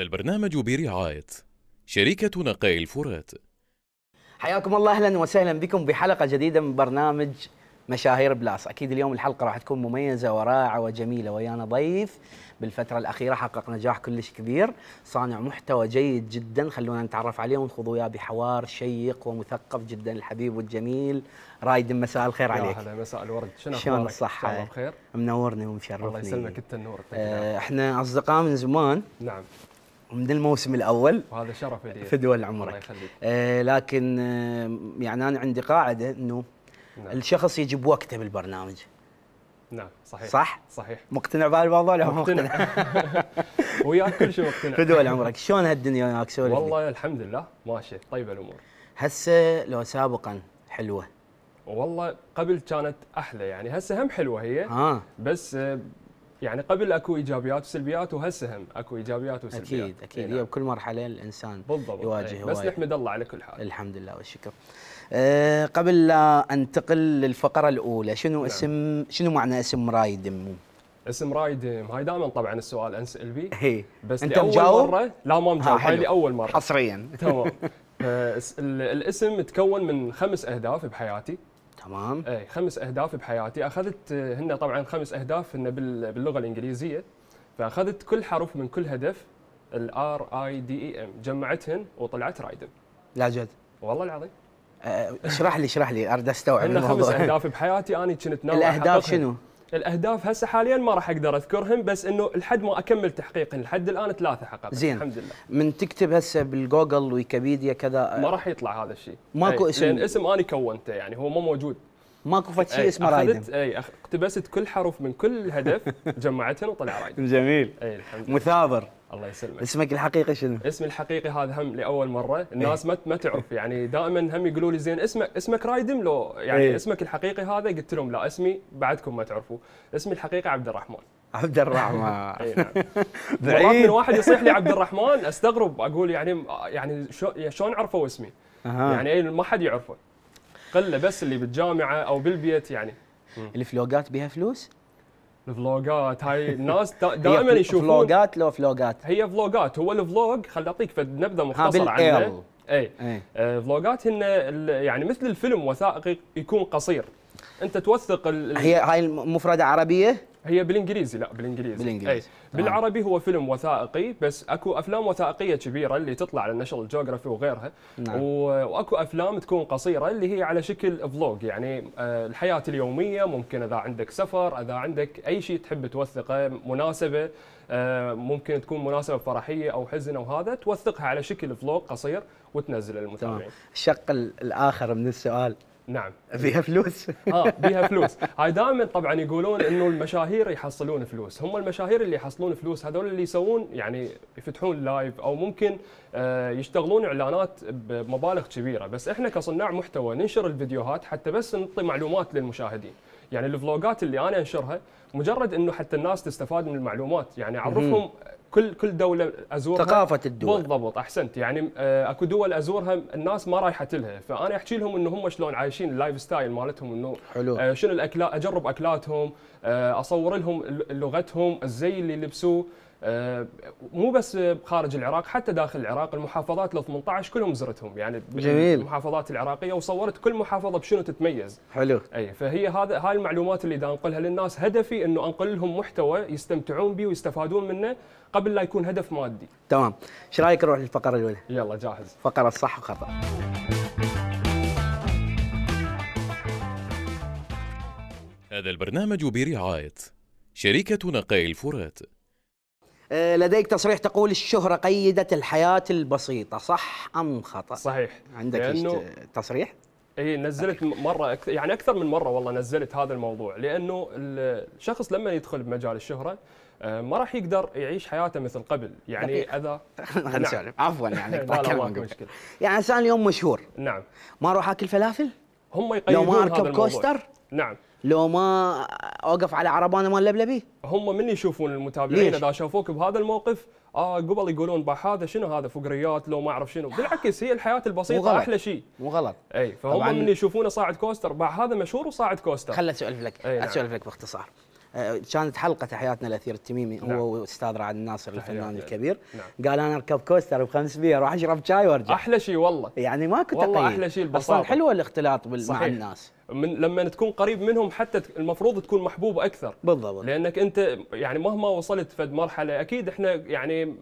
هذا البرنامج برعاية شركة نقاء الفرات حياكم الله أهلا وسهلا بكم بحلقة جديدة من برنامج مشاهير بلاس أكيد اليوم الحلقة راح تكون مميزة ورائعة وجميلة ويانا ضيف بالفترة الأخيرة حقق نجاح كلش كبير صانع محتوى جيد جدا خلونا نتعرف عليه ونخوض وياه بحوار شيق ومثقف جدا الحبيب والجميل رايد مساء الخير عليك يا هلا مساء الورد شنو شلون الصحة؟ بخير منورني ومشرفني الله يسلمك انت النور آه، احنا أصدقاء من زمان نعم من الموسم الاول وهذا شرف لي في دول عمرك الله يخليك آه لكن آه يعني انا عندي قاعده انه نعم. الشخص يجيب وقته بالبرنامج نعم صحيح صح؟ صحيح مقتنع بهالموضوع ولا مقتنع؟ مقتنع وياك كل شيء مقتنع في دول عمرك شلون هالدنيا وياك سولف والله الحمد لله ماشي طيبه الامور هسه لو سابقا حلوه والله قبل كانت احلى يعني هسه هم حلوه هي آه. بس آه، يعني قبل اكو ايجابيات وسلبيات وهسه هم اكو ايجابيات وسلبيات اكيد اكيد هي بكل مرحله الانسان بالضبط يواجه ايه. بس نحمد الله على كل حال الحمد لله والشكر أه قبل لا انتقل للفقره الاولى شنو نعم. اسم شنو معنى اسم رايد مو اسم رايدم هاي دائما طبعا السؤال انسال بيه هي. بس انت مجاوب مره لا ما مجاوب هاي لاول مره حصريا تمام آه، الاسم تكون من خمس اهداف بحياتي تمام اي خمس اهداف بحياتي اخذت آه، هن طبعا خمس اهداف هن باللغه الانجليزيه فاخذت كل حرف من كل هدف الار اي دي اي ام جمعتهن وطلعت رايدن لا جد والله العظيم آه، آه، اشرح لي اشرح لي اريد استوعب الموضوع خمس اهداف بحياتي انا كنت ناوي الاهداف شنو؟ الاهداف هسه حاليا ما راح اقدر اذكرهم بس انه لحد ما اكمل تحقيقهم لحد الان ثلاثه حققت زين الحمد لله من تكتب هسه بالجوجل ويكيبيديا كذا ما راح يطلع هذا الشيء ماكو اسم لان اسم انا كونته يعني هو مو موجود ماكو فد شيء اسمه رايدن اي اقتبست كل حرف من كل هدف جمعتهم وطلع رايدن جميل اي الحمد لله مثابر الله يسلمك اسمك الحقيقي شنو؟ اسمي الحقيقي هذا هم لاول مره إيه. الناس ما ما تعرف يعني دائما هم يقولوا لي زين اسمك اسمك رايدم لو يعني ايه؟ اسمك الحقيقي هذا قلت لهم لا اسمي بعدكم ما تعرفوا اسمي الحقيقي عبد الرحمن عبد الرحمن اي نعم من واحد يصيح لي عبد الرحمن استغرب اقول يعني يعني شلون عرفوا اسمي؟ أه. يعني إيه، ما حد يعرفه قله بس اللي بالجامعه او بالبيت يعني الفلوقات بها فلوس؟ الفلوجات هاي الناس دائما يشوفون فلوجات لو فلوجات هي فلوجات هو الفلوج خل اعطيك نبذه مختصره عنه اي, أي. آه فلوجات هن يعني مثل الفيلم وثائقي يكون قصير انت توثق هي هاي المفرده عربيه هي بالانجليزي لا بالانجليزي بالانجليزي أي. بالعربي هو فيلم وثائقي بس اكو افلام وثائقيه كبيره اللي تطلع على ناشونال جيوغرافي وغيرها نعم. واكو افلام تكون قصيره اللي هي على شكل فلوج يعني آه، الحياه اليوميه ممكن اذا عندك سفر اذا عندك اي شيء تحب توثقه مناسبه آه، ممكن تكون مناسبه فرحيه او حزن او هذا توثقها على شكل فلوج قصير وتنزله للمتابعين الشق الاخر من السؤال نعم فيها فلوس اه فيها فلوس هاي دائما طبعا يقولون انه المشاهير يحصلون فلوس هم المشاهير اللي يحصلون فلوس هذول اللي يسوون يعني يفتحون لايف او ممكن آه، يشتغلون اعلانات بمبالغ كبيره بس احنا كصناع محتوى ننشر الفيديوهات حتى بس نعطي معلومات للمشاهدين يعني الفلوجات اللي انا انشرها مجرد انه حتى الناس تستفاد من المعلومات يعني اعرفهم كل كل دوله ازورها ثقافه الدول بالضبط احسنت يعني آه، اكو دول ازورها الناس ما رايحه لها فانا احكي لهم انه هم شلون عايشين اللايف ستايل مالتهم انه حلو آه، شنو الاكلات اجرب اكلاتهم آه، اصور لهم لغتهم الزي اللي لبسوه آه، مو بس خارج العراق حتى داخل العراق المحافظات ال 18 كلهم زرتهم يعني جميل المحافظات العراقيه وصورت كل محافظه بشنو تتميز حلو اي فهي هذا هاي المعلومات اللي دا انقلها للناس هدفي انه انقل لهم محتوى يستمتعون به ويستفادون منه قبل لا يكون هدف مادي تمام ايش رايك نروح للفقره الاولى يلا جاهز فقره صح وخطا هذا البرنامج برعايه شركه نقي الفرات آه، لديك تصريح تقول الشهرة قيدت الحياة البسيطة صح أم خطأ صحيح عندك لأنه تصريح اي نزلت مره أكثر يعني اكثر من مره والله نزلت هذا الموضوع لانه الشخص لما يدخل بمجال الشهره آه، ما راح يقدر يعيش حياته مثل قبل يعني اذا نعم. عفوا يعني لا لا مشكله يعني انسان اليوم مشهور نعم ما اروح اكل فلافل هم يقيدون لو ما اركب كوستر نعم لو ما اوقف على عربانه مال لبلبي هم من يشوفون المتابعين اذا شافوك بهذا الموقف اه قبل يقولون بح هذا شنو هذا فقريات لو ما اعرف شنو بالعكس هي الحياه البسيطه مغلط. احلى شيء مو غلط اي فهم من يشوفونه صاعد كوستر بح هذا مشهور وصاعد كوستر خليني اسولف لك نعم. اسولف لك باختصار كانت حلقه تحياتنا الاثير التميمي نعم. هو والاستاذ رعد الناصر الفنان الكبير نعم. قال انا اركب كوستر بخمس 500 اروح اشرب شاي وارجع احلى شيء والله يعني ماكو كنت والله احلى شيء البساطه اصلا حلوه الاختلاط مع الناس من لما تكون قريب منهم حتى المفروض تكون محبوب اكثر بالضبط لانك انت يعني مهما وصلت فد مرحله اكيد احنا يعني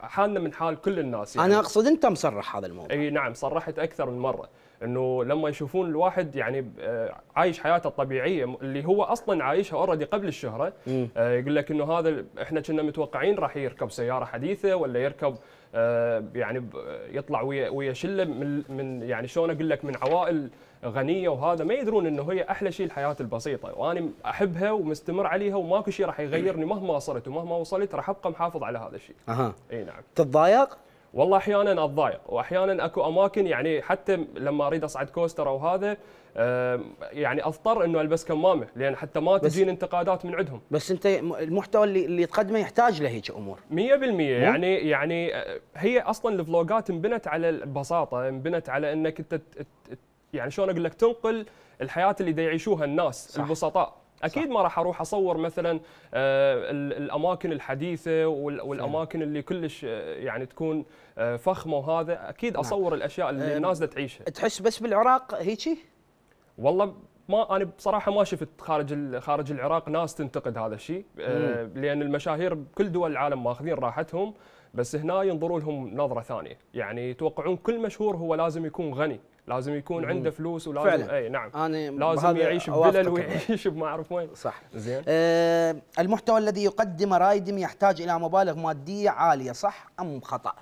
حالنا من حال كل الناس يعني. انا اقصد انت مصرح هذا الموضوع اي نعم صرحت اكثر من مره انه لما يشوفون الواحد يعني آه، عايش حياته الطبيعيه اللي هو اصلا عايشها اوريدي قبل الشهره آه، يقول لك انه هذا احنا كنا متوقعين راح يركب سياره حديثه ولا يركب آه، يعني يطلع ويا ويا شله من من يعني شلون اقول لك من عوائل غنيه وهذا ما يدرون انه هي احلى شيء الحياه البسيطه وانا احبها ومستمر عليها وماكو شيء راح يغيرني مهما صرت ومهما وصلت راح ابقى محافظ على هذا الشيء. اها اي نعم. تتضايق؟ والله احيانا اتضايق واحيانا اكو اماكن يعني حتى لما اريد اصعد كوستر او هذا آه، يعني اضطر انه البس كمامه لان حتى ما تجيني انتقادات من عندهم بس انت المحتوى اللي اللي تقدمه يحتاج لهيك امور 100% يعني يعني آه، هي اصلا الفلوجات انبنت على البساطه انبنت على انك انت يعني شلون اقول لك تنقل الحياه اللي يعيشوها الناس صح. البسطاء اكيد صح. ما راح اروح اصور مثلا آه، الاماكن الحديثه والاماكن اللي كلش آه، يعني تكون آه، فخمه وهذا اكيد نعم. اصور نعم. الاشياء اللي الناس تعيشها تحس بس بالعراق هيجي والله ما انا بصراحه ما شفت خارج خارج العراق ناس تنتقد هذا الشيء لان المشاهير بكل دول العالم ماخذين راحتهم بس هنا ينظروا لهم نظره ثانيه يعني يتوقعون كل مشهور هو لازم يكون غني لازم يكون عنده فلوس ولازم فعلا. اي نعم أنا لازم يعيش بفلل ويعيش بما اعرف وين صح زين أه المحتوى الذي يقدمه رايدم يحتاج الى مبالغ ماديه عاليه صح ام خطا؟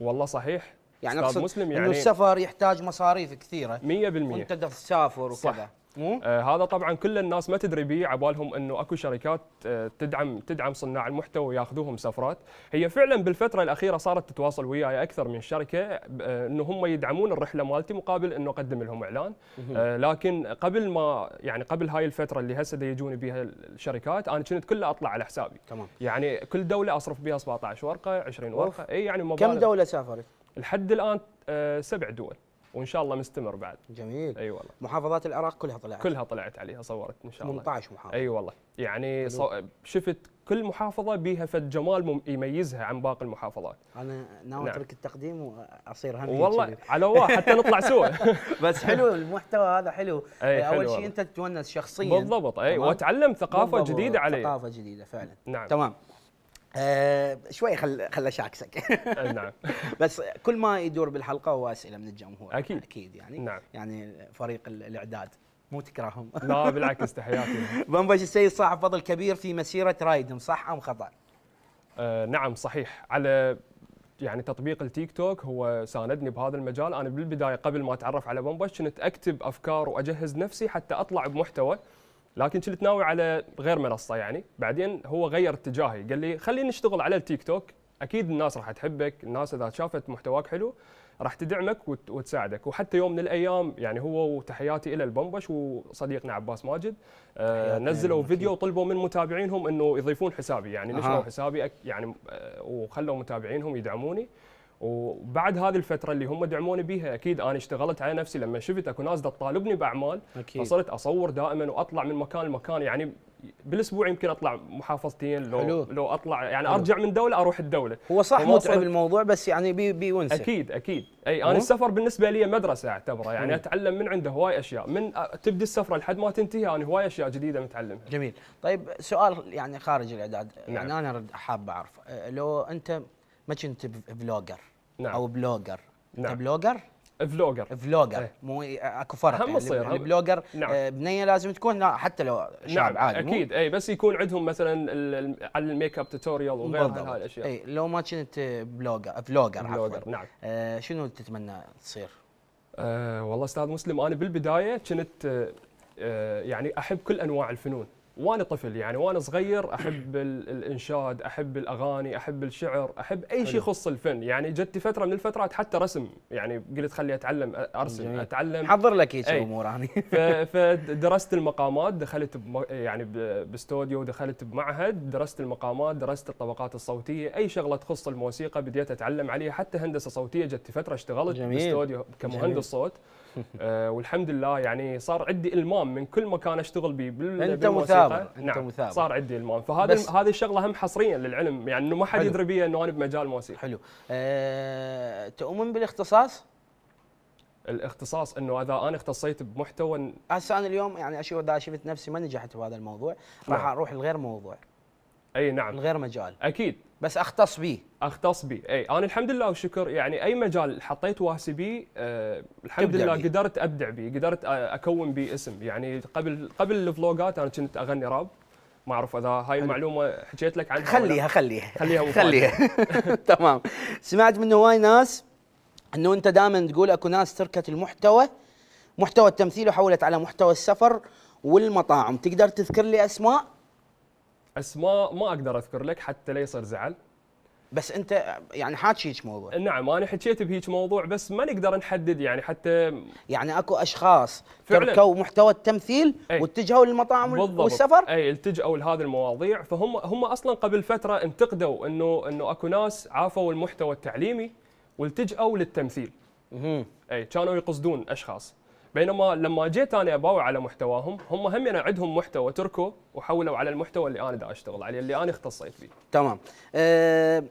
والله صحيح يعني اقصد مسلم يعني انه السفر يحتاج مصاريف كثيره 100% وانت تسافر وكذا مو آه هذا طبعا كل الناس ما تدري به عبالهم انه اكو شركات آه تدعم تدعم صناع المحتوى وياخذوهم سفرات هي فعلا بالفتره الاخيره صارت تتواصل وياي اكثر من شركه آه انه هم يدعمون الرحله مالتي مقابل انه اقدم لهم اعلان آه لكن قبل ما يعني قبل هاي الفتره اللي هسه يجوني بها الشركات انا كنت كله اطلع على حسابي تمام يعني كل دوله اصرف بها 17 ورقه 20 ورقه اي يعني كم دوله سافرت؟ لحد الان آه سبع دول وان شاء الله مستمر بعد جميل اي أيوة والله محافظات العراق كلها طلعت كلها طلعت عليها صورت ان شاء الله 18 محافظه اي أيوة والله يعني صو... شفت كل محافظه بيها فد جمال مم... يميزها عن باقي المحافظات انا ناوي نعم. اترك التقديم واصير هم والله على واحد حتى نطلع سوا بس حلو المحتوى هذا حلو أي اول شيء انت تتونس شخصيا بالضبط اي واتعلم ثقافه جديده علي ثقافه جديده فعلا نعم تمام آه شوي خل خل اشاكسك نعم بس كل ما يدور بالحلقه هو اسئله من الجمهور اكيد اكيد يعني نعم. يعني فريق الاعداد مو تكرههم لا بالعكس تحياتي بنبش السيد صاحب فضل كبير في مسيره رايدم صح ام خطا؟ آه نعم صحيح على يعني تطبيق التيك توك هو ساندني بهذا المجال انا بالبدايه قبل ما اتعرف على بنبش كنت اكتب افكار واجهز نفسي حتى اطلع بمحتوى لكن كنت ناوي على غير منصه يعني بعدين هو غير اتجاهي قال لي خلينا نشتغل على التيك توك اكيد الناس راح تحبك الناس اذا شافت محتواك حلو راح تدعمك وتساعدك وحتى يوم من الايام يعني هو وتحياتي الى البنبش وصديقنا عباس ماجد آه، نزلوا يعني فيديو وطلبوا من متابعينهم انه يضيفون حسابي يعني نشروا حسابي يعني آه، وخلوا متابعينهم يدعموني وبعد هذه الفتره اللي هم دعموني بيها اكيد انا اشتغلت على نفسي لما شفت اكو ناس تطالبني باعمال أكيد. فصرت اصور دائما واطلع من مكان لمكان يعني بالاسبوع يمكن اطلع محافظتين لو حلو. لو اطلع يعني حلو. ارجع من دوله اروح الدوله هو صح متعب الموضوع بس يعني بي بيونسه اكيد اكيد اي انا السفر بالنسبه لي مدرسه اعتبره يعني حلو. اتعلم من عنده هواي اشياء من تبدي السفره لحد ما تنتهي انا هواي اشياء جديده متعلمها جميل طيب سؤال يعني خارج الاعداد يعني نعم. يعني انا حاب اعرف لو انت ما كنت فلوجر نعم او بلوجر نعم انت بلوجر؟ فلوجر فلوجر ايه. مو إيه، اكو فرق هم يعني البلوجر يعني نعم. آه، بنيه لازم تكون لا حتى لو شعب نعم. عادي اكيد اي بس يكون عندهم مثلا على الميك اب توتوريال وغيرها هاي الاشياء اي لو ما كنت بلوجر فلوجر بلوجر نعم آه شنو تتمنى تصير؟ آه والله استاذ مسلم انا بالبدايه كنت آه, آه، يعني احب كل انواع الفنون وانا طفل يعني وانا صغير احب الانشاد احب الاغاني احب الشعر احب اي شيء يخص الفن يعني جت فتره من الفترات حتى رسم يعني قلت خلي اتعلم ارسم جميل. اتعلم حضر لك هيك إيه. امور يعني فدرست المقامات دخلت يعني باستوديو دخلت بمعهد درست المقامات درست الطبقات الصوتيه اي شغله تخص الموسيقى بديت اتعلم عليها حتى هندسه صوتيه جت فتره اشتغلت جميل. باستوديو كمهندس جميل. صوت آه، والحمد لله يعني صار عندي المام من كل مكان اشتغل به بالموسيقى انت مثابر نعم انت مثابر صار عندي المام فهذا هذه الشغله هم حصريا للعلم يعني انه ما حد يدري بي انه انا بمجال موسيقى حلو أه... تؤمن بالاختصاص؟ الاختصاص انه اذا انا اختصيت بمحتوى هسه انا اليوم يعني اشوف اذا شفت نفسي ما نجحت بهذا الموضوع راح نعم. اروح لغير موضوع اي نعم من غير مجال اكيد بس اختص به اختص به اي انا الحمد لله والشكر يعني اي مجال حطيت واسي بيه أه الحمد لله بي. قدرت ابدع بيه قدرت اكون بيه اسم يعني قبل قبل الفلوجات انا كنت اغني راب ما اعرف اذا هاي المعلومه حكيت لك عنها خليها خليها خليها خليها تمام سمعت من هواي ناس انه انت دائما تقول اكو ناس تركت المحتوى محتوى التمثيل وحولت على محتوى السفر والمطاعم تقدر تذكر لي اسماء بس ما ما اقدر اذكر لك حتى لا يصير زعل بس انت يعني حاكي هيك موضوع نعم انا حكيت بهيك موضوع بس ما نقدر نحدد يعني حتى يعني اكو اشخاص تركوا محتوى التمثيل أي. واتجهوا للمطاعم بالضبط. والسفر اي التجأوا لهذه المواضيع فهم هم اصلا قبل فتره انتقدوا انه انه اكو ناس عافوا المحتوى التعليمي والتجأوا للتمثيل اها اي كانوا يقصدون اشخاص بينما لما جيت انا اباوع على محتواهم هم هم يعني عندهم محتوى تركوا وحولوا على المحتوى اللي انا دا اشتغل عليه اللي انا اختصيت فيه تمام أه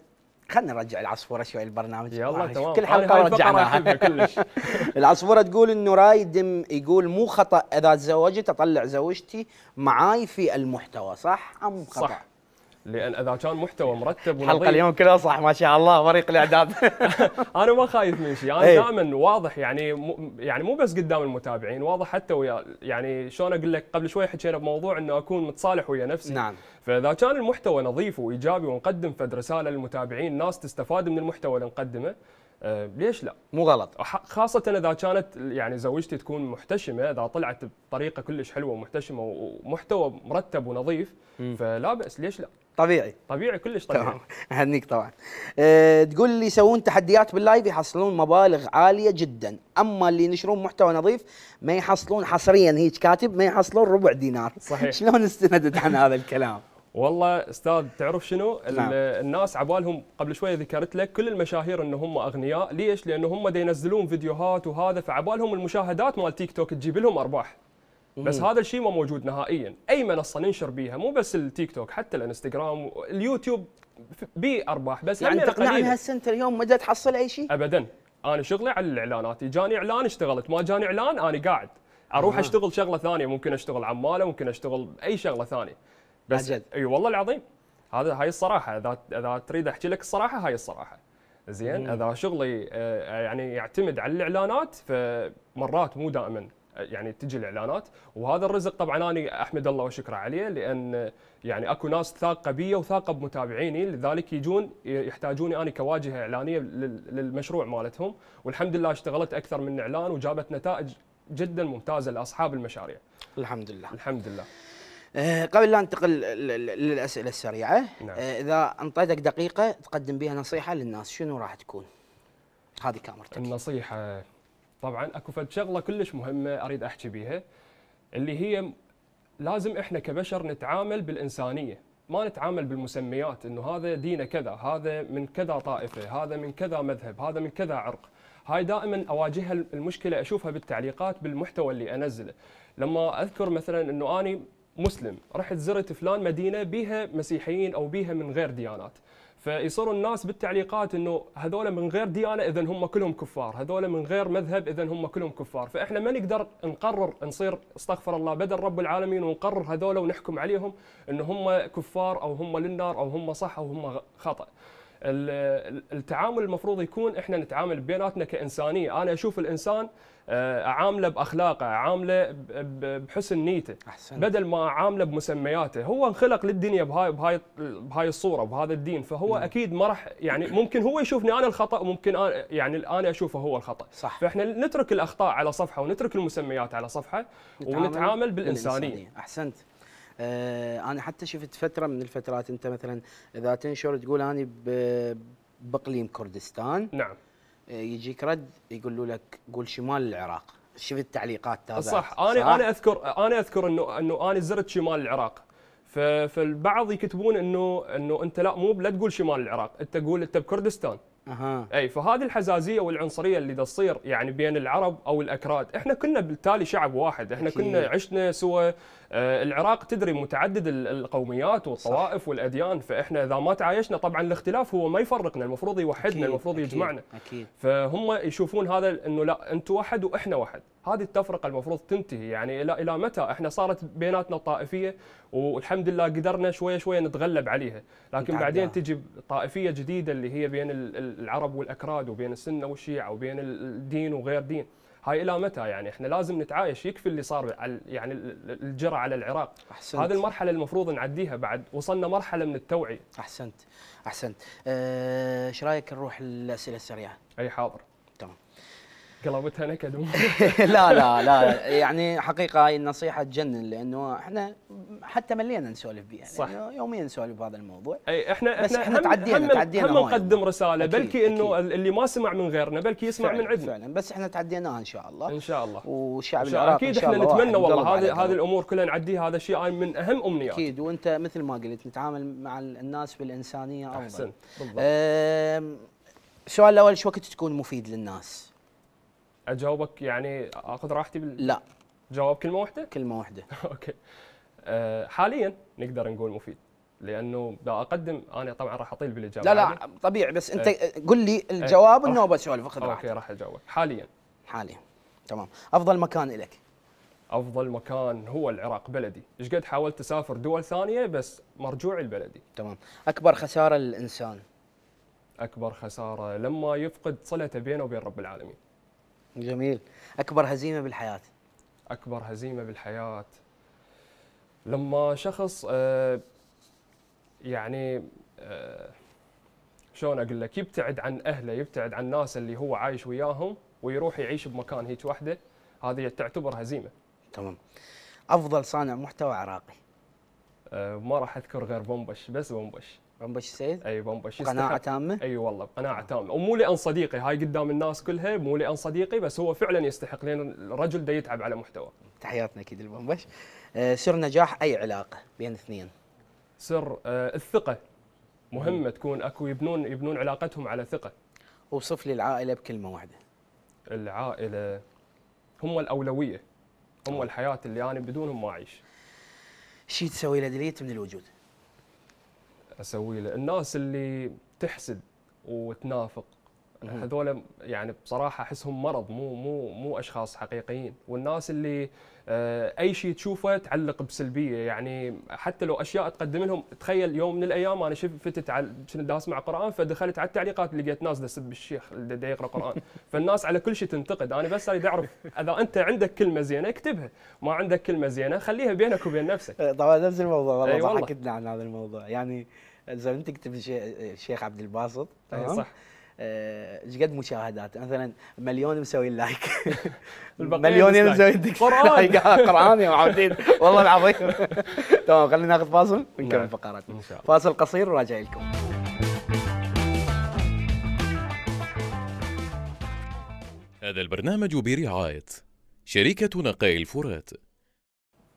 خلينا نرجع العصفوره شوي البرنامج يلا آه، تمام كل حلقه رجعناها كلش العصفوره تقول انه رايدم يقول مو خطا اذا تزوجت اطلع زوجتي معاي في المحتوى صح ام خطا؟ صح لان اذا كان محتوى مرتب ونظيف حلقه اليوم كلها صح ما شاء الله فريق الاعداد انا ما خايف من شيء انا إيه. دائما واضح يعني مو يعني مو بس قدام المتابعين واضح حتى ويا يعني شلون اقول لك قبل شوي حكينا بموضوع انه اكون متصالح ويا نفسي نعم فاذا كان المحتوى نظيف وايجابي ونقدم فد رساله للمتابعين ناس تستفاد من المحتوى اللي نقدمه أه ليش لا؟ مو غلط خاصة إذا كانت يعني زوجتي تكون محتشمة إذا طلعت بطريقة كلش حلوة ومحتشمة ومحتوى مرتب ونظيف فلا بأس ليش لا؟ طبيعي طبيعي كلش طبيعي تمام اهنيك طبعا أه تقول اللي يسوون تحديات باللايف يحصلون مبالغ عاليه جدا اما اللي ينشرون محتوى نظيف ما يحصلون حصريا هيك كاتب ما يحصلون ربع دينار صحيح شلون استندت عن هذا الكلام والله استاذ تعرف شنو نعم. الناس عبالهم قبل شويه ذكرت لك كل المشاهير ان هم اغنياء ليش لانه هم ينزلون فيديوهات وهذا فعبالهم المشاهدات مال تيك توك تجيب لهم ارباح بس هذا الشيء ما موجود نهائيا اي منصه ننشر بيها مو بس التيك توك حتى الانستغرام اليوتيوب بي ارباح بس يعني تقنعني هسه انت اليوم ما تحصل اي شيء ابدا انا شغلي على الاعلانات جاني اعلان اشتغلت ما جاني اعلان انا قاعد اروح آه. اشتغل شغله ثانيه ممكن اشتغل عماله ممكن اشتغل اي شغله ثانيه بس اي أيوة والله العظيم هذا هاي الصراحه اذا اذا تريد احكي لك الصراحه هاي الصراحه زين اذا شغلي آه، يعني يعتمد على الاعلانات فمرات مو دائما يعني تجي الاعلانات وهذا الرزق طبعا انا احمد الله واشكره عليه لان يعني اكو ناس ثاقه بي وثاقه بمتابعيني لذلك يجون يحتاجوني انا كواجهه اعلانيه للمشروع مالتهم والحمد لله اشتغلت اكثر من اعلان وجابت نتائج جدا ممتازه لاصحاب المشاريع. الحمد لله. الحمد لله. آه، قبل لا ننتقل للاسئله السريعه آه، نعم. اذا انطيتك دقيقه تقدم بها نصيحه للناس شنو راح تكون؟ هذه كاميرتك. النصيحه طبعا اكو فد شغله كلش مهمه اريد احكي بيها اللي هي لازم احنا كبشر نتعامل بالانسانيه ما نتعامل بالمسميات انه هذا دينه كذا هذا من كذا طائفه هذا من كذا مذهب هذا من كذا عرق هاي دائما اواجهها المشكله اشوفها بالتعليقات بالمحتوى اللي انزله لما اذكر مثلا انه اني مسلم رحت زرت فلان مدينه بيها مسيحيين او بيها من غير ديانات فيصيروا الناس بالتعليقات انه هذول من غير ديانه اذا هم كلهم كفار، هذول من غير مذهب اذا هم كلهم كفار، فاحنا ما نقدر نقرر نصير استغفر الله بدل رب العالمين ونقرر هذول ونحكم عليهم انه هم كفار او هم للنار او هم صح او هم خطا. التعامل المفروض يكون احنا نتعامل بيناتنا كانسانيه انا اشوف الانسان اعامله آه، باخلاقه اعامله بحسن نيته أحسن. بدل ما اعامله بمسمياته هو انخلق للدنيا بهاي بهاي بهاي الصوره بهذا الدين فهو م. اكيد ما راح يعني ممكن هو يشوفني انا الخطا وممكن أنا يعني انا اشوفه هو الخطا صح. فاحنا نترك الاخطاء على صفحه ونترك المسميات على صفحه ونتعامل بالانسانيه احسنت آه، انا حتى شفت فتره من الفترات انت مثلا اذا تنشر تقول انا باقليم كردستان نعم آه، يجيك رد يقولوا لك قول شمال العراق شفت تعليقات تابعت صح انا صح؟ انا اذكر انا اذكر انه انه انا زرت شمال العراق فالبعض يكتبون انه انه انت لا مو لا تقول شمال العراق انت قول انت بكردستان اها اي فهذه الحزازيه والعنصريه اللي تصير يعني بين العرب او الاكراد، احنا كنا بالتالي شعب واحد، احنا كنا عشنا سوا آه، العراق تدري متعدد القوميات والطوائف صح. والاديان فاحنا اذا ما تعايشنا طبعا الاختلاف هو ما يفرقنا المفروض يوحدنا أكيد المفروض أكيد يجمعنا أكيد فهم يشوفون هذا انه لا انتم واحد واحنا واحد هذه التفرقه المفروض تنتهي يعني الى الى متى احنا صارت بيناتنا طائفيه والحمد لله قدرنا شويه شويه نتغلب عليها لكن بعدين تجي طائفيه جديده اللي هي بين العرب والاكراد وبين السنه والشيعه وبين الدين وغير دين هاي الى متى يعني احنا لازم نتعايش يكفي اللي صار يعني الجرى على العراق أحسنت. هذه المرحله المفروض نعديها بعد وصلنا مرحله من التوعي احسنت احسنت آه، ايش أه رايك نروح للاسئله السريعه اي حاضر كلامتها نكد لا لا لا يعني حقيقه هاي النصيحه تجنن لانه احنا حتى ملينا نسولف يعني صح يوميا نسولف بهذا الموضوع اي احنا بس احنا, تعدينا هم تعدينا هم نقدم رساله بلكي انه اللي ما سمع من غيرنا بلكي يسمع فعلا من عندنا فعلا بس احنا تعديناها ان شاء الله ان شاء الله والشعب العراقي اكيد احنا نتمنى والله هذه هذه الامور كلها نعديها هذا الشيء من اهم امنيات اكيد وانت مثل ما قلت نتعامل مع الناس بالانسانيه افضل احسن بالضبط السؤال الاول شو وقت تكون مفيد للناس؟ اجاوبك يعني اخذ راحتي بال لا جواب كلمه واحده كلمه واحده اوكي آه، حاليا نقدر نقول مفيد لانه دا اقدم انا طبعا راح اطيل بالاجابه لا لا يعني؟ طبيعي بس انت آه. قل لي آه، الجواب انه بسولف خذ راحتك اوكي راح اجاوبك حاليا حاليا تمام افضل مكان لك افضل مكان هو العراق بلدي ايش قد حاولت اسافر دول ثانيه بس مرجوعي البلدي تمام اكبر خساره للانسان اكبر خساره لما يفقد صلته بينه وبين رب العالمين جميل اكبر هزيمه بالحياه اكبر هزيمه بالحياه لما شخص آه، يعني آه، شلون اقول لك يبتعد عن اهله يبتعد عن الناس اللي هو عايش وياهم ويروح يعيش بمكان هيك وحده هذه تعتبر هزيمه تمام افضل صانع محتوى عراقي آه، ما راح اذكر غير بومبش بس بومبش بمبش السيد اي بمبش قناعه تامه اي والله قناعه تامه ومو لان صديقي هاي قدام الناس كلها مو لان صديقي بس هو فعلا يستحق لان الرجل ده يتعب على محتوى تحياتنا اكيد البمبش آه، سر نجاح اي علاقه بين اثنين سر أه الثقه مهمه مم. تكون اكو يبنون يبنون علاقتهم على ثقه اوصف لي العائله بكلمه واحده العائله هم الاولويه هم طيب. الحياه اللي انا بدونهم ما اعيش شي تسوي له من الوجود اسوي له الناس اللي تحسد وتنافق هذول يعني بصراحه احسهم مرض مو مو مو اشخاص حقيقيين والناس اللي آه، اي شيء تشوفه تعلق بسلبيه يعني حتى لو اشياء تقدم لهم تخيل يوم من الايام انا فتت على شنو اسمع قران فدخلت على التعليقات لقيت ناس تسب الشيخ اللي يقرا قران فالناس على كل شيء تنتقد انا بس اريد اعرف اذا انت عندك كلمه زينه اكتبها ما عندك كلمه زينه خليها بينك وبين نفسك طبعا نفس الموضوع والله أيوة حكيتنا عن هذا الموضوع يعني زمان تكتب الشيخ عبد الباسط تمام صح آه، ايش قد مشاهدات مثلا مليون مسوي لايك مليون مسوي لايك آه، قران يا معودين والله العظيم تمام خلينا ناخذ فاصل ونكمل نعم. فقراتنا ان شاء الله فاصل قصير وراجع لكم هذا البرنامج برعايه شركه نقاي الفرات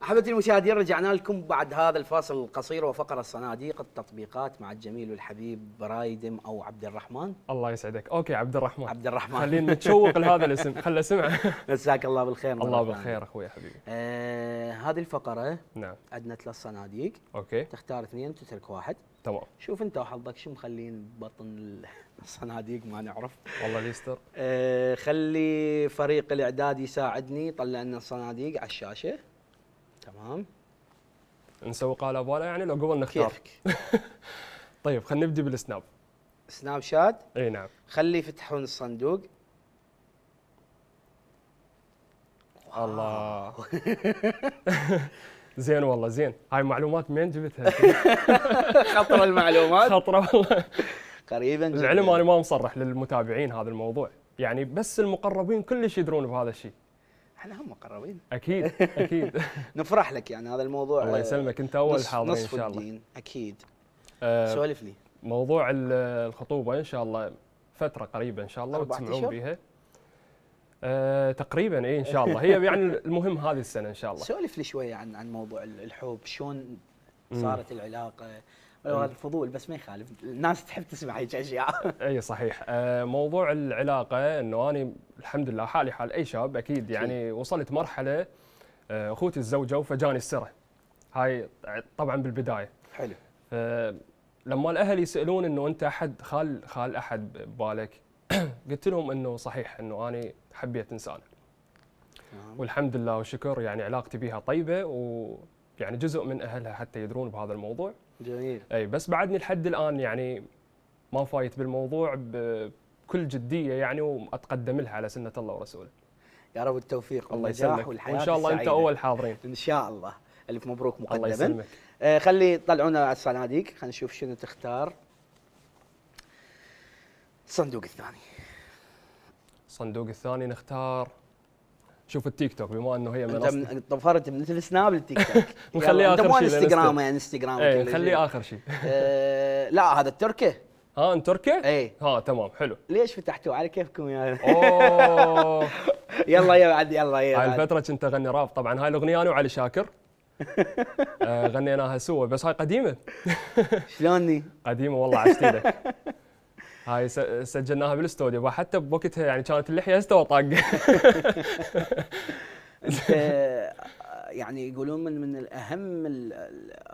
احبتي المشاهدين رجعنا لكم بعد هذا الفاصل القصير وفقره الصناديق التطبيقات مع الجميل والحبيب برايدم او عبد الرحمن الله يسعدك اوكي عبد الرحمن عبد الرحمن خلينا نتشوق لهذا الاسم خلنا اسمعه مساك الله بالخير الله بالخير اخوي حبيبي آه هذه الفقره نعم عندنا ثلاث صناديق اوكي تختار اثنين تترك واحد تمام شوف انت وحظك شو مخلين بطن الصناديق ما نعرف والله ليستر آه خلي فريق الاعداد يساعدني طلع لنا الصناديق على الشاشه تمام نسوي قالب ولا يعني لو قبل نختار كيفك طيب خلينا نبدي بالسناب سناب شات اي نعم خلي يفتحون الصندوق الله زين والله زين هاي معلومات منين جبتها خطره المعلومات خطره والله قريبا العلم انا ما مصرح للمتابعين هذا الموضوع يعني بس المقربين كلش يدرون بهذا الشيء احنا هم مقربين اكيد اكيد نفرح لك يعني هذا الموضوع الله يسلمك انت اول حاضر ان شاء الله الدين اكيد أه سولف لي موضوع الخطوبه ان شاء الله فتره قريبه ان شاء الله وتسمعون بها أه تقريبا اي ان شاء الله هي يعني المهم هذه السنه ان شاء الله سولف لي شويه عن عن موضوع الحب شلون صارت العلاقه ايوه هذا أيوة. الفضول بس ما يخالف الناس تحب تسمع هيك اشياء اي صحيح آه، موضوع العلاقه انه انا الحمد لله حالي حال اي شاب اكيد يعني وصلت مرحله آه، اخوتي الزوجه وفجاني السره هاي طبعا بالبدايه حلو آه، لما الاهل يسالون انه انت احد خال خال احد ببالك قلت لهم انه صحيح انه انا حبيت انسان نعم. والحمد لله وشكر يعني علاقتي بها طيبه ويعني جزء من اهلها حتى يدرون بهذا الموضوع جميل اي بس بعدني لحد الان يعني ما فايت بالموضوع بكل جديه يعني واتقدم لها على سنه الله ورسوله. يا رب التوفيق الله يسلمك والحياه وان شاء الله السعيدة. انت اول حاضرين. ان شاء الله الف مبروك مقدما. الله يسلمك. آه خلي طلعونا على الصناديق خلينا نشوف شنو تختار. الصندوق الثاني. الصندوق الثاني نختار شوف التيك توك بما انه هي منصه انت طفرت مثل السناب للتيك توك نخليه اخر شيء انت مو انستغرام يعني انستغرام ايه نخليه اخر شيء آه، لا هذا التركي ها انت تركي؟ اي ها تمام حلو ليش فتحتوه على كيفكم يا اوه يلا يا بعد يلا يا هاي الفترة كنت اغني راب طبعا هاي الاغنية انا وعلي شاكر آه، غنيناها سوا بس هاي قديمة شلوني؟ قديمة والله عشتي لك هاي سجلناها بالاستوديو وحتى بوقتها يعني كانت اللحيه استوى طاقه يعني يقولون من من الاهم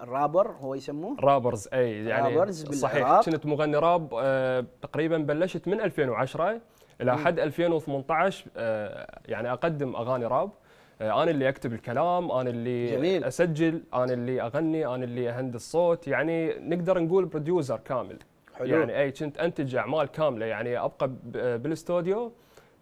الرابر هو يسموه رابرز اي يعني رابرز صحيح كنت مغني راب آه، تقريبا بلشت من 2010 الى حد 2018 آه، يعني اقدم اغاني راب آه، انا اللي اكتب الكلام انا اللي جميل. اسجل انا اللي اغني انا اللي اهندس صوت يعني نقدر نقول بروديوسر كامل حلو. يعني اي كنت انتج اعمال كامله يعني ابقى بالاستوديو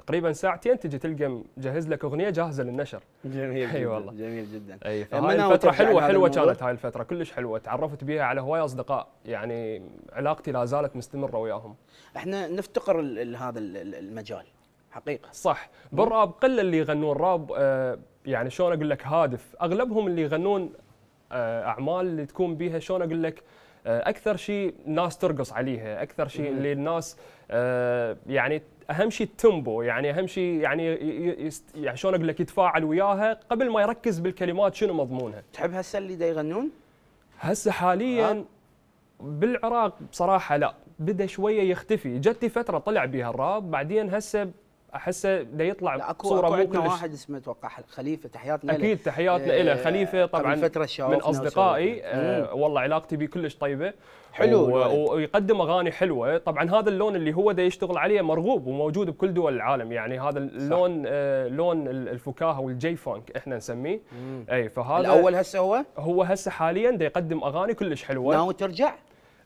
تقريبا ساعتين تجي تلقى مجهز لك اغنيه جاهزه للنشر جميل اي والله جميل جدا اي يعني فهاي الفتره حلوه حلوه كانت هاي الفتره كلش حلوه تعرفت بها على هواي اصدقاء يعني علاقتي لا زالت مستمره وياهم احنا نفتقر لهذا المجال حقيقه صح بالراب قله اللي يغنون راب آه، يعني شلون اقول لك هادف اغلبهم اللي يغنون آه، اعمال اللي تكون بيها شلون اقول لك آه، اكثر شيء الناس ترقص عليها اكثر شيء اللي الناس آه، يعني اهم شيء التمبو يعني اهم شيء يعني يست... يعني شلون اقول لك يتفاعل وياها قبل ما يركز بالكلمات شنو مضمونها تحب هسه اللي دا يغنون هسه حاليا آه. بالعراق بصراحه لا بدا شويه يختفي جت فتره طلع بها الراب بعدين هسه احسه لا يطلع لا أكو صوره أكو مو كلش واحد اسمه اتوقع خليفه تحياتنا اكيد تحياتنا آه، له خليفه طبعا فترة من اصدقائي آه والله علاقتي به كلش طيبه حلو و... ويقدم اغاني حلوه طبعا هذا اللون اللي هو ده يشتغل عليه مرغوب وموجود بكل دول العالم يعني هذا اللون آه لون الفكاهه والجي فانك احنا نسميه مم. اي فهذا الاول هسه هو هو هسه حاليا ده يقدم اغاني كلش حلوه ناوي ترجع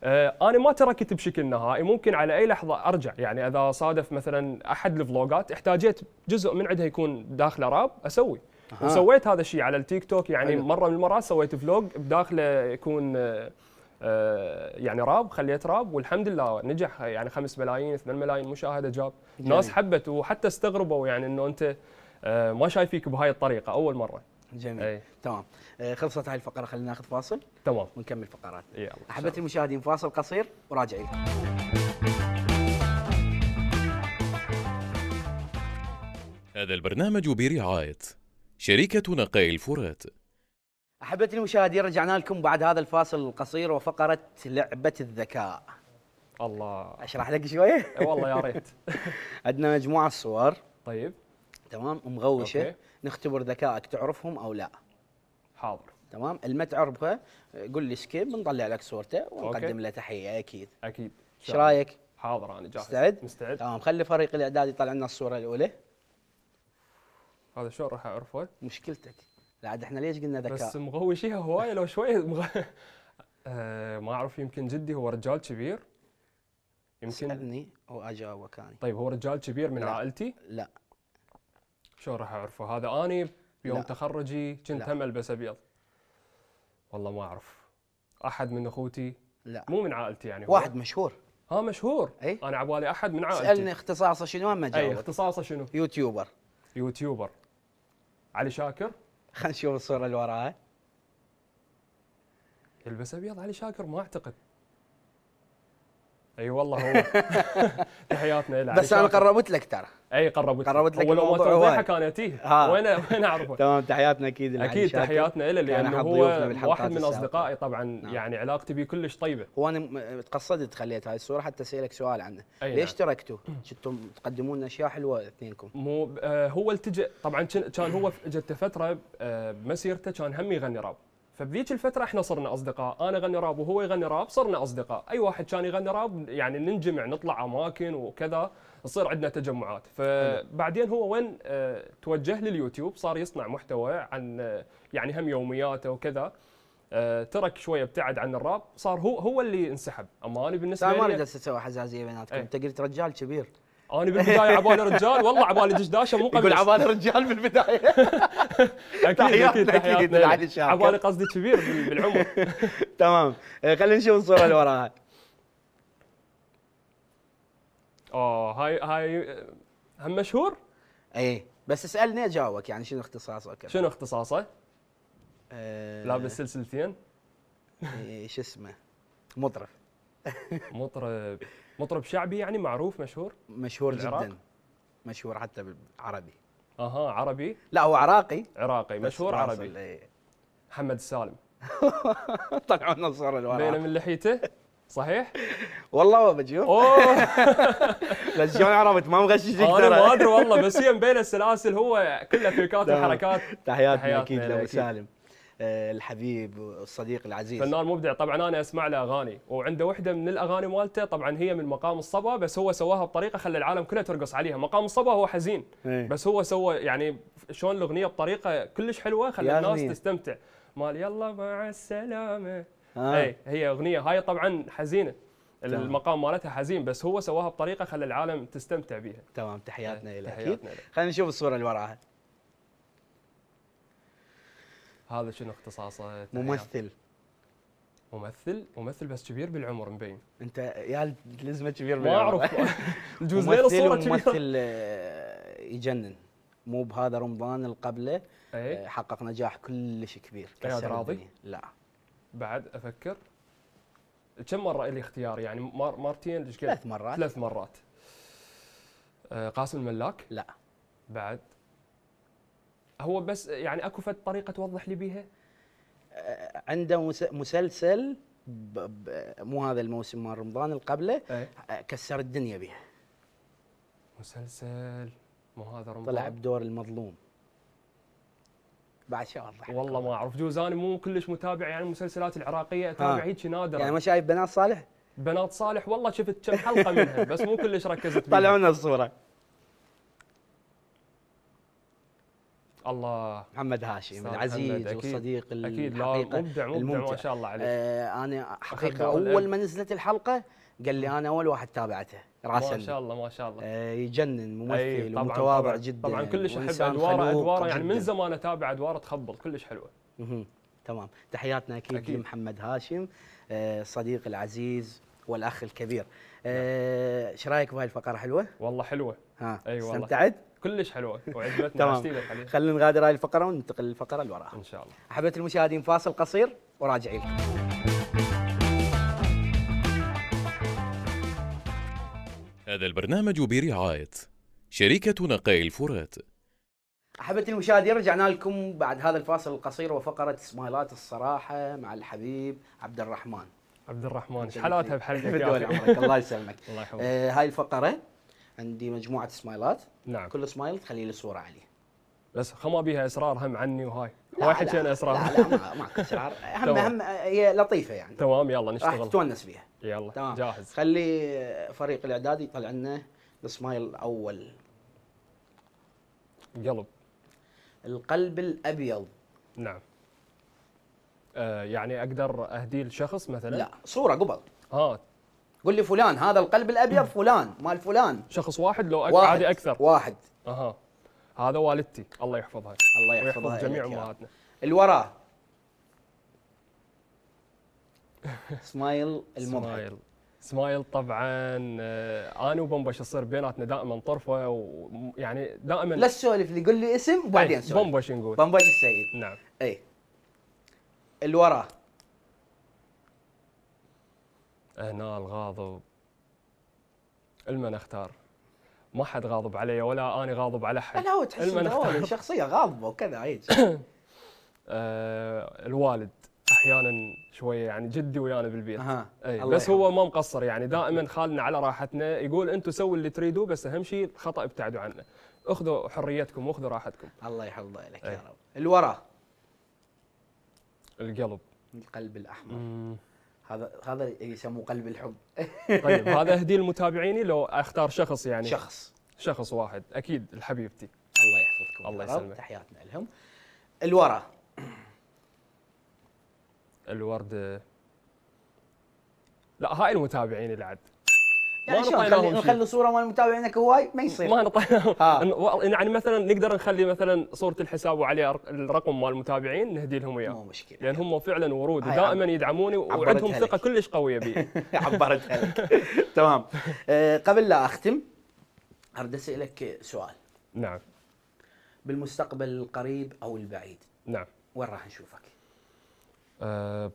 آه، انا ما تركت بشكل نهائي ممكن على اي لحظه ارجع يعني اذا صادف مثلا احد الفلوجات احتاجيت جزء من عندها يكون داخله راب اسوي أه. وسويت هذا الشيء على التيك توك يعني أه. مره من المرات سويت فلوج بداخله يكون آه، آه، يعني راب خليت راب والحمد لله نجح يعني 5 ملايين 8 ملايين مشاهده جاب ناس حبت وحتى استغربوا يعني انه انت ما شايفيك بهاي الطريقه اول مره جميل أي. تمام آه، خلصت هاي الفقره خلينا ناخذ فاصل تمام ونكمل فقرات يلا احبتي المشاهدين فاصل قصير وراجعين هذا البرنامج برعايه شركه نقي الفرات احبتي المشاهدين رجعنا لكم بعد هذا الفاصل القصير وفقره لعبه الذكاء الله اشرح لك شويه والله يا ريت عندنا مجموعه صور طيب تمام مغوشه أوكي. نختبر ذكائك تعرفهم او لا حاضر تمام اللي ما تعرفه قول لي سكيب بنطلع لك صورته ونقدم له تحيه اكيد اكيد ايش رايك حاضر انا جاهز مستعد مستعد تمام خلي فريق الاعداد يطلع لنا الصوره الاولى هذا شلون راح اعرفه مشكلتك لا عاد احنا ليش قلنا ذكاء بس مغوشيها هوايه لو شوي مغ... آه ما اعرف يمكن جدي هو رجال كبير يمكن سالني واجاوبك انا طيب هو رجال كبير من لا. عائلتي لا شو راح اعرفه هذا اني بيوم لا. تخرجي كنت هم البس ابيض والله ما اعرف احد من اخوتي لا مو من عائلتي يعني واحد مشهور ها مشهور اي انا عبالي احد من عائلتي سالني اختصاصه شنو ما جاوب اي اختصاصه شنو يوتيوبر يوتيوبر علي شاكر خلينا نشوف الصوره اللي وراها يلبس ابيض علي شاكر ما اعتقد اي والله هو تحياتنا له بس انا قربت لك ترى اي قربت قربت لك ولو ما توضيحه كان يتيه وين وين اعرفه تمام تحياتنا اكيد اكيد تحياتنا له لانه هو واحد من اصدقائي طبعا نعم. يعني علاقتي به كلش طيبه وانا تقصدت خليت هاي الصوره حتى اسالك سؤال عنه أي نعم. ليش نعم. تركتوا؟ كنتم تقدمون لنا اشياء حلوه اثنينكم مو آه هو التجا طبعا كان هو جت فتره آه كان هم يغني راب فبذيك الفتره احنا صرنا اصدقاء انا اغني راب وهو يغني راب صرنا اصدقاء اي واحد كان يغني راب يعني ننجمع نطلع اماكن وكذا تصير عندنا تجمعات فبعدين هو وين اه توجه لليوتيوب صار يصنع محتوى عن آه، يعني هم يومياته وكذا اه ترك شويه ابتعد عن الراب صار هو هو اللي انسحب اما انا بالنسبه لي ما اقدر اسوي حزازيه بيناتكم إيه. انت قلت رجال كبير انا بالبدايه عبالي رجال والله عبالي دشداشه مو قبل يقول عبالي رجال بالبدايه اكيد اكيد اكيد علي شاكر عبالي قصدي كبير بالعمر تمام آه، خلينا نشوف الصوره اللي وراها اوه هاي هاي هم مشهور؟ اي بس اسالني اجاوبك يعني شنو اختصاصك؟ شنو اختصاصه؟ أه لابس سلسلتين؟ إيه، شو اسمه؟ مطرب مطرب مطرب شعبي يعني معروف مشهور مشهور جدا مشهور حتى بالعربي اها عربي لا هو عراقي عراقي مشهور عربي إيه. محمد السالم طلعوا لنا الصورة بين من لحيته صحيح؟ والله ما اوه بس شلون عرفت ما مغششك ترى انا ما ادري والله بس هي بين السلاسل هو كله فيكات وحركات تحياتنا اكيد لابو سالم آه، الحبيب والصديق العزيز فنان مبدع طبعا انا اسمع له اغاني وعنده وحده من الاغاني مالته طبعا هي من مقام الصبا بس هو سواها بطريقه خلى العالم كله ترقص عليها مقام الصبا هو حزين ايه. بس هو سوى يعني شلون الاغنيه بطريقه كلش حلوه خلى الناس غنية. تستمتع مال يلا مع السلامه آه. اي هي اغنيه هاي طبعا حزينه تمام. المقام مالتها حزين بس هو سواها بطريقه خلى العالم تستمتع بيها تمام تحياتنا إيه، اكيد خلينا نشوف الصوره اللي وراها هذا شنو اختصاصه؟ ممثل ممثل ممثل بس كبير بالعمر مبين انت يا لزمه كبير بالعمر ما اعرف يجوز ليل الصوره كبيره ممثل آه، يجنن مو بهذا رمضان اللي قبله إيه. آه، حقق نجاح كلش كبير اياد راضي؟ لا بعد افكر كم مره لي اختيار يعني ايش مرتين ثلاث مرات ثلاث مرات آه، قاسم الملاك؟ لا بعد هو بس يعني اكو فد طريقه توضح لي بيها؟ عنده مسلسل مو هذا الموسم مال رمضان اللي قبله أيه؟ كسر الدنيا بها مسلسل مو هذا رمضان طلع بدور المظلوم بعد شو اوضح والله ما اعرف جوز انا مو كلش متابع يعني المسلسلات العراقيه اتابع هيك نادره يعني ما شايف بنات صالح؟ بنات صالح والله شفت كم حلقه منها بس مو كلش ركزت طلعونا الصوره الله محمد هاشم العزيز محمد. والصديق أكيد. أكيد. الحقيقه مبدع مبدع ما شاء الله عليه آه انا حقيقه اول ما نزلت الحلقه قال لي انا اول واحد تابعته راسا ما شاء الله ما شاء الله آه يجنن ممثل طبعاً ومتواضع طبعاً جدا طبعا كلش احب ادواره ادواره يعني من زمان اتابع ادواره تخبل كلش حلوه تمام تحياتنا اكيد, أكيد. لمحمد هاشم الصديق آه، العزيز والاخ الكبير ايش آه، نعم. رايك بهاي الفقره حلوه والله حلوه ها اي أيوة والله استمتعت كلش حلوه وعجبتنا تمام خلينا نغادر هاي الفقره وننتقل للفقره اللي وراها ان شاء الله احبت المشاهدين فاصل قصير وراجعين هذا البرنامج برعايه شركه نقاي الفرات احبتي المشاهدين رجعنا لكم بعد هذا الفاصل القصير وفقره سمايلات الصراحه مع الحبيب عبد الرحمن عبد الرحمن حلاتها بحلقك الله يسلمك الله يحفظك آه هاي الفقره عندي مجموعه سمايلات نعم كل سمايل تخلي لي صوره عليه بس خما بيها اسرار هم عني وهاي هواي حكينا اسرار لا لا ما ماكو اسرار هم هم هي لطيفه يعني تمام يلا نشتغل راح تتونس فيها يلا تمام جاهز خلي فريق الاعداد يطلع لنا السمايل الاول قلب القلب الابيض نعم آه يعني اقدر اهديه لشخص مثلا لا صوره قبل اه قل لي فلان هذا القلب الابيض فلان مال فلان شخص واحد لو واحد. عادي اكثر واحد اها هذا والدتي الله يحفظها الله يحفظها ويحفظ جميع امهاتنا وراه سمايل المضحك سمايل سمايل طبعا آه، انا وبومبا شو يصير بيناتنا دائما طرفه ويعني دائما لا تسولف لي قول لي اسم وبعدين إيه، سولف بومبا شو نقول بومبا السيد نعم اي وراه هنا الغاضب المن اختار ما حد غاضب علي ولا انا غاضب على حد لا هو تحس انه شخصيه غاضبه وكذا هيك آه الوالد احيانا شويه يعني جدي ويانا بالبيت أه. أي. بس هو ما مقصر يعني دائما خالنا على راحتنا يقول انتم سووا اللي تريدوه بس اهم شيء الخطا ابتعدوا عنه اخذوا حريتكم واخذوا راحتكم الله يحفظه لك يا رب الورى القلب القلب الاحمر مم. هذا هذا يسموه قلب الحب طيب هذا اهديه لمتابعيني لو اختار شخص يعني شخص شخص واحد اكيد لحبيبتي الله يحفظكم الله يسلمك تحياتنا لهم الورا الورد لا هاي المتابعين اللي عد يعني شلون نخلي, صوره مال متابعينك هواي ما يصير ما نطيناهم يعني مثلا نقدر نخلي مثلا صوره الحساب وعليها الرقم مال المتابعين نهدي لهم اياه مو مشكله لان هم فعلا ورود دائما يدعموني وعندهم ثقه كلش قويه بي عبرت لك تمام آه، قبل لا اختم اريد اسالك سؤال نعم بالمستقبل القريب او البعيد نعم وين راح نشوفك؟ أه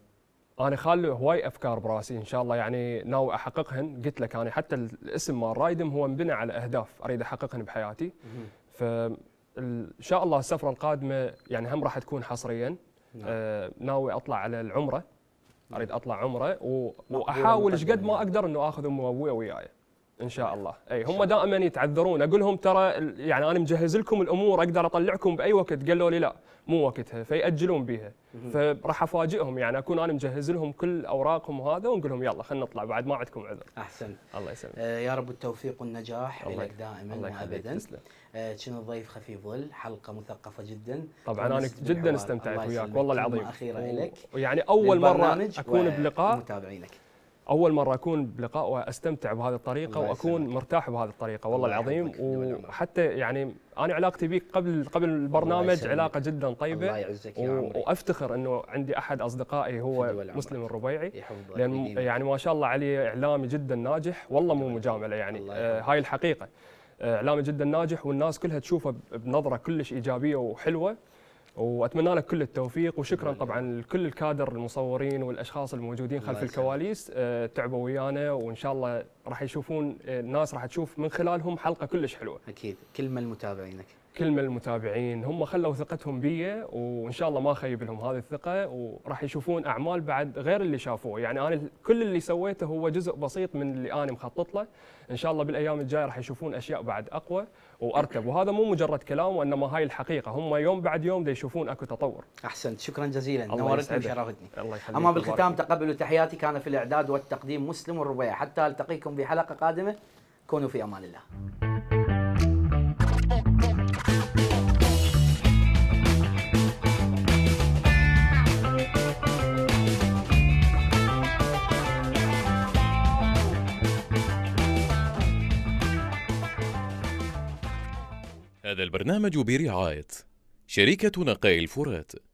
انا خالي هواي افكار براسي ان شاء الله يعني ناوي احققهن قلت لك انا حتى الاسم مال رايدم هو مبنى على اهداف اريد احققهن بحياتي فان شاء الله السفره القادمه يعني هم راح تكون حصريا نعم. آه ناوي اطلع على العمره نعم. اريد اطلع عمره و... واحاول ايش قد ما اقدر انه اخذ امي وابوي وياي ان شاء نعم. الله اي هم دائما يتعذرون اقول لهم ترى يعني انا مجهز لكم الامور اقدر اطلعكم باي وقت قالوا لي لا مو وقتها فيأجلون بيها فراح افاجئهم يعني اكون انا مجهز لهم كل اوراقهم وهذا ونقول لهم يلا خلينا نطلع بعد ما عندكم عذر. احسن. الله يسلمك. آه يا رب التوفيق والنجاح لك دائما الله وابدا. آه كنا ضيف خفي ظل حلقه مثقفه جدا. طبعا انا جدا استمتعت وياك والله العظيم. اخيره لك. ويعني اول مره اكون بلقاء متابعينك. اول مره اكون بلقاء واستمتع بهذه الطريقه واكون مرتاح بهذه الطريقه والله العظيم وحتى يعني انا علاقتي بك قبل قبل البرنامج علاقه جدا طيبه الله يعزك يا عمري. وافتخر انه عندي احد اصدقائي هو مسلم الربيعي لان يعني ما شاء الله عليه اعلامي جدا ناجح والله مو مجامله يعني آه هاي الحقيقه آه، اعلامي جدا ناجح والناس كلها تشوفه بنظره كلش ايجابيه وحلوه واتمنى لك كل التوفيق وشكرا طبعا لكل الكادر المصورين والاشخاص الموجودين خلف الكواليس آه، تعبوا ويانا وان شاء الله راح يشوفون آه، الناس راح تشوف من خلالهم حلقه كلش حلوه اكيد كل من كلمه للمتابعين هم خلوا ثقتهم بي وان شاء الله ما خيب لهم هذه الثقه وراح يشوفون اعمال بعد غير اللي شافوه يعني انا كل اللي سويته هو جزء بسيط من اللي انا مخطط له ان شاء الله بالايام الجايه راح يشوفون اشياء بعد اقوى وارتب وهذا مو مجرد كلام وانما هاي الحقيقه هم يوم بعد يوم يشوفون اكو تطور احسنت شكرا جزيلا نورتني وشرفتني الله يخليك اما بالختام تقبلوا تحياتي كان في الاعداد والتقديم مسلم الربيع حتى التقيكم بحلقه قادمه كونوا في امان الله هذا البرنامج برعاية شركة نقاء الفرات